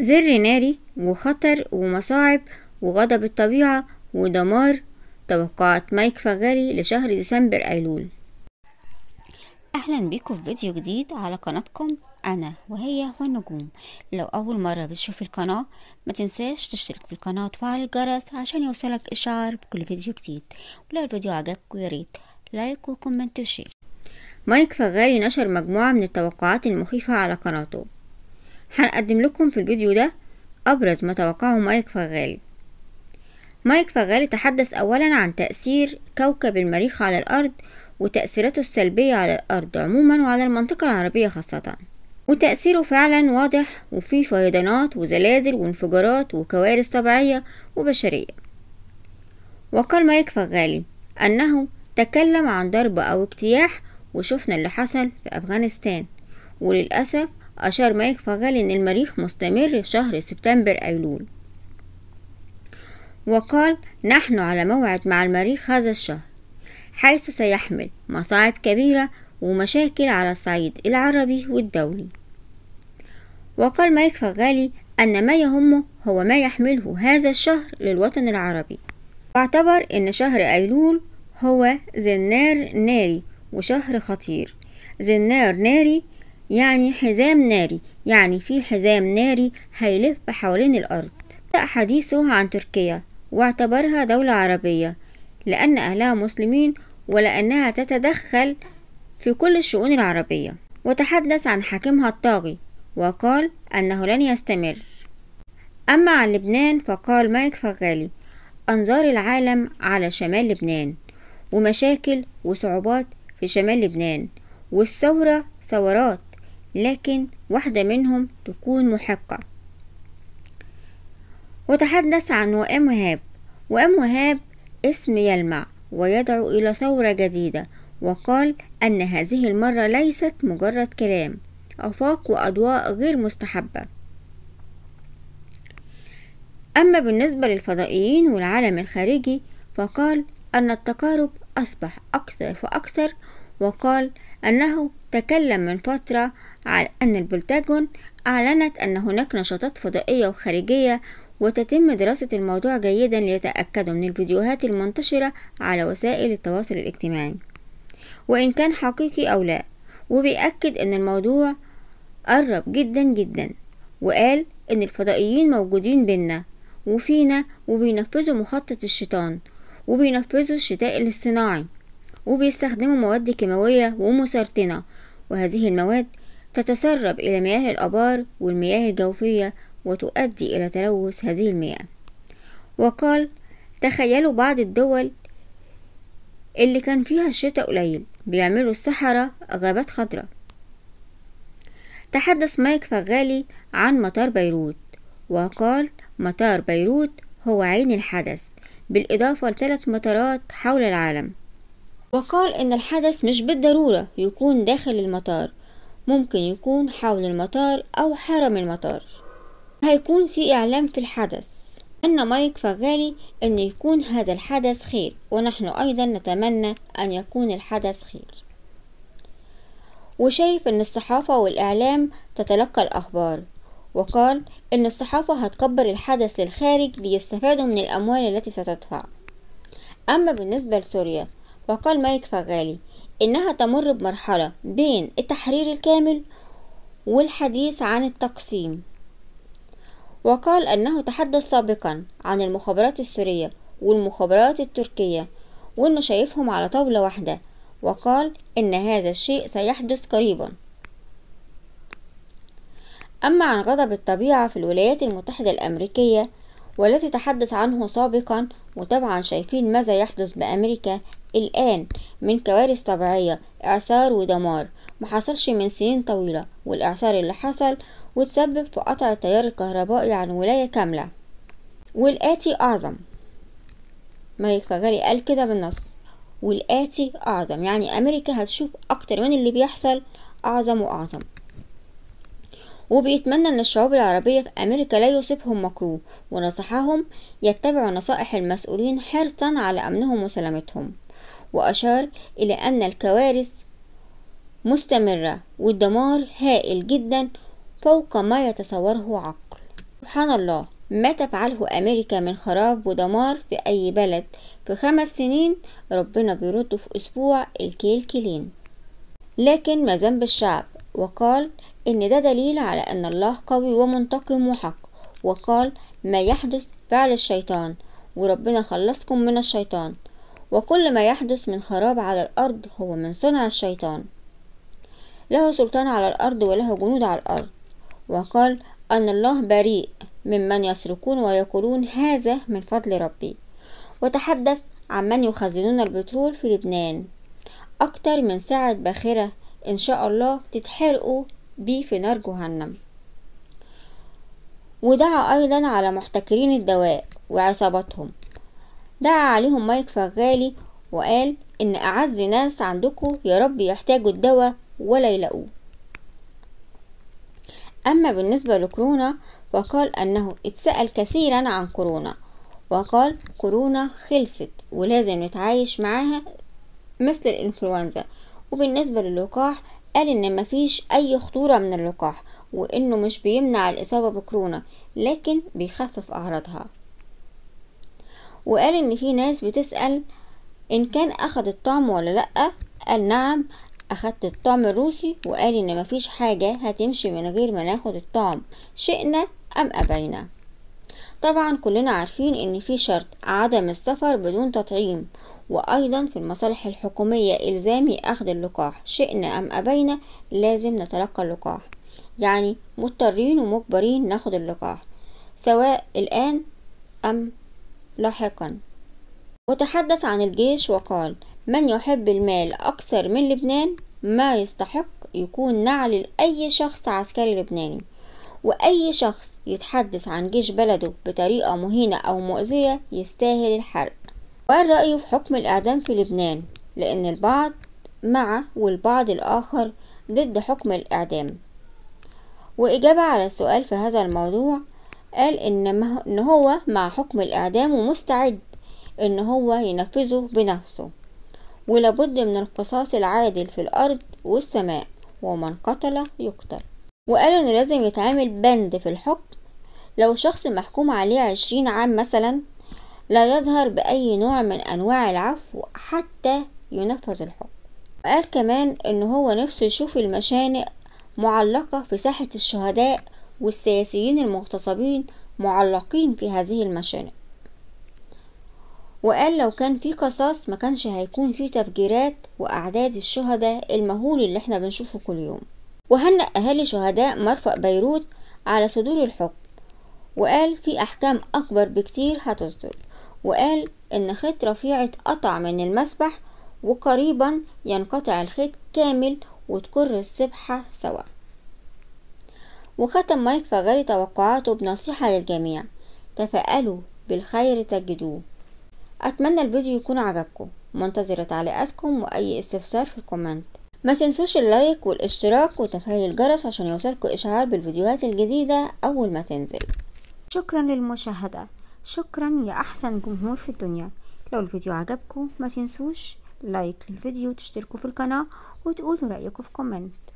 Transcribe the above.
زر ناري وخطر ومصاعب وغضب الطبيعة ودمار توقعات مايك فجاري لشهر ديسمبر أيلول أهلا بيكم في فيديو جديد على قناتكم أنا وهي والنجوم لو أول مرة بتشوف القناة ما تنساش تشترك في القناة وتفعل الجرس عشان يوصلك إشعار بكل فيديو جديد ولو الفيديو عجبك يا ريت لايك وكومنت وشير مايك فغاري نشر مجموعة من التوقعات المخيفة على قناته هنقدم لكم في الفيديو ده أبرز ما توقعه مايك فغالي مايك فغالي تحدث أولا عن تأثير كوكب المريخ على الأرض وتأثيراته السلبية على الأرض عموما وعلى المنطقة العربية خاصة وتأثيره فعلا واضح وفيه فيضانات وزلازل وانفجارات وكوارث طبيعية وبشرية وقال مايك فغالي أنه تكلم عن ضرب أو اجتياح وشفنا اللي حصل في أفغانستان وللأسف أشار مايك فغالي إن المريخ مستمر في شهر سبتمبر أيلول وقال نحن على موعد مع المريخ هذا الشهر حيث سيحمل مصاعب كبيرة ومشاكل على الصعيد العربي والدولي وقال مايك فغالي أن ما يهمه هو ما يحمله هذا الشهر للوطن العربي واعتبر أن شهر أيلول هو زنار ناري وشهر خطير زنار ناري يعني حزام ناري يعني في حزام ناري هيلف حوالين الأرض بدأ حديثه عن تركيا واعتبرها دولة عربية لأن أهلها مسلمين ولأنها تتدخل في كل الشؤون العربية وتحدث عن حاكمها الطاغي وقال أنه لن يستمر أما عن لبنان فقال مايك فغالي أنظار العالم على شمال لبنان ومشاكل وصعوبات في شمال لبنان والثورة ثورات لكن واحدة منهم تكون محقة وتحدث عن وئام وهاب وئام وهاب اسم يلمع ويدعو إلى ثورة جديدة وقال أن هذه المرة ليست مجرد كلام أفاق وأضواء غير مستحبة أما بالنسبة للفضائيين والعالم الخارجي فقال أن التقارب أصبح أكثر فأكثر وقال أنه تكلم من فترة على أن البلتاجون أعلنت أن هناك نشاطات فضائية وخارجية وتتم دراسة الموضوع جيدا ليتأكدوا من الفيديوهات المنتشرة على وسائل التواصل الاجتماعي وإن كان حقيقي أو لا وبيأكد أن الموضوع قرب جدا جدا وقال إن الفضائيين موجودين بينا وفينا وبينفذوا مخطط الشيطان وبينفذوا الشتاء الاصطناعي وبيستخدموا مواد كيماوية ومسرطنة وهذه المواد تتسرب إلى مياه الآبار والمياه الجوفية وتؤدي إلى تلوث هذه المياه وقال تخيلوا بعض الدول اللي كان فيها الشتاء قليل بيعملوا الصحراء غابات خضراء تحدث مايك فغالي عن مطار بيروت وقال مطار بيروت هو عين الحدث بالإضافة لثلاث مطارات حول العالم وقال إن الحدث مش بالضرورة يكون داخل المطار ممكن يكون حول المطار أو حرم المطار هيكون في إعلام في الحدث أن مايك فغالي أن يكون هذا الحدث خير ونحن أيضا نتمنى أن يكون الحدث خير وشايف أن الصحافة والإعلام تتلقى الأخبار وقال أن الصحافة هتكبر الحدث للخارج ليستفادوا من الأموال التي ستدفع أما بالنسبة لسوريا وقال مايك فغالي إنها تمر بمرحلة بين التحرير الكامل والحديث عن التقسيم وقال أنه تحدث سابقا عن المخابرات السورية والمخابرات التركية وأنه شايفهم على طاولة واحدة وقال إن هذا الشيء سيحدث قريبا أما عن غضب الطبيعة في الولايات المتحدة الأمريكية والتي تحدث عنه سابقا وطبعا شايفين ماذا يحدث بأمريكا الآن من كوارث طبيعية إعصار ودمار محصلش من سنين طويلة والإعصار اللي حصل وتسبب في قطع التيار الكهربائي عن ولاية كاملة والآتي أعظم ما فجري قال كده بالنص والآتي أعظم يعني أمريكا هتشوف أكتر من اللي بيحصل أعظم وأعظم وبيتمنى أن الشعوب العربية في أمريكا لا يصيبهم مكروه ونصحهم يتبعوا نصائح المسؤولين حرصا على أمنهم وسلامتهم وأشار إلى أن الكوارث مستمرة والدمار هائل جدا فوق ما يتصوره عقل سبحان الله ما تفعله أمريكا من خراب ودمار في أي بلد في خمس سنين ربنا بيرده في أسبوع الكيل كيلين لكن ما ذنب الشعب وقال إن ده دليل على أن الله قوي ومنتقم وحق وقال ما يحدث فعل الشيطان وربنا خلصكم من الشيطان وكل ما يحدث من خراب على الأرض هو من صنع الشيطان له سلطان على الأرض وله جنود على الأرض وقال أن الله بريء ممن يسرقون ويقولون هذا من فضل ربي وتحدث عن من يخزنون البترول في لبنان أكتر من ساعة باخرة إن شاء الله تتحرقوا بيه في نار جهنم ودعا أيضا على محتكرين الدواء وعصابتهم دعا عليهم مايك فغالي وقال إن أعز ناس عندكم يا رب يحتاجوا الدواء ولا يلاقوه أما بالنسبة لكورونا فقال أنه اتسأل كثيرا عن كورونا وقال كورونا خلصت ولازم نتعايش معاها مثل الإنفلونزا وبالنسبة للقاح قال إن مفيش أي خطورة من اللقاح وإنه مش بيمنع الإصابة بكورونا لكن بيخفف أعراضها وقال ان في ناس بتسأل ان كان اخد الطعم ولا لأ قال نعم أخدت الطعم الروسي وقال إن مفيش حاجة هتمشي من غير ما ناخد الطعم شئنا أم أبينا طبعا كلنا عارفين إن في شرط عدم السفر بدون تطعيم وأيضا في المصالح الحكومية إلزامي أخذ اللقاح شئنا أم أبينا لازم نتلقى اللقاح يعني مضطرين ومجبرين ناخد اللقاح سواء الآن أم لاحقا وتحدث عن الجيش وقال من يحب المال أكثر من لبنان ما يستحق يكون نعل لأي شخص عسكري لبناني وأي شخص يتحدث عن جيش بلده بطريقة مهينة أو مؤذية يستاهل الحرق وقال رأيه في حكم الإعدام في لبنان لأن البعض مع والبعض الآخر ضد حكم الإعدام وإجابة على السؤال في هذا الموضوع قال إن, ما إن هو مع حكم الإعدام ومستعد إن هو ينفذه بنفسه ولابد من القصاص العادل في الأرض والسماء ومن قتل يقتل وقال إنه لازم يتعامل بند في الحكم لو شخص محكوم عليه عشرين عام مثلا لا يظهر بأي نوع من أنواع العفو حتى ينفذ الحكم وقال كمان إن هو نفسه يشوف المشانق معلقة في ساحة الشهداء والسياسيين المغتصبين معلقين في هذه المشانق وقال لو كان في قصاص ما كانش هيكون في تفجيرات وأعداد الشهداء المهول اللي احنا بنشوفه كل يوم وهنأ أهالي شهداء مرفأ بيروت على صدور الحكم وقال في أحكام أكبر بكتير هتصدر وقال إن خيط رفيع اتقطع من المسبح وقريبا ينقطع الخيط كامل وتكر السبحة سوا وختم مايك فغاري توقعاته بنصيحة للجميع تفائلوا بالخير تجدوه أتمنى الفيديو يكون عجبكم منتظرة تعليقاتكم وأي استفسار في الكومنت ما تنسوش اللايك والاشتراك وتفعيل الجرس عشان يوصلكوا إشعار بالفيديوهات الجديدة أول ما تنزل شكرا للمشاهدة شكرا يا أحسن جمهور في الدنيا لو الفيديو عجبكم ما تنسوش لايك للفيديو وتشتركوا في القناة وتقولوا رأيكم في كومنت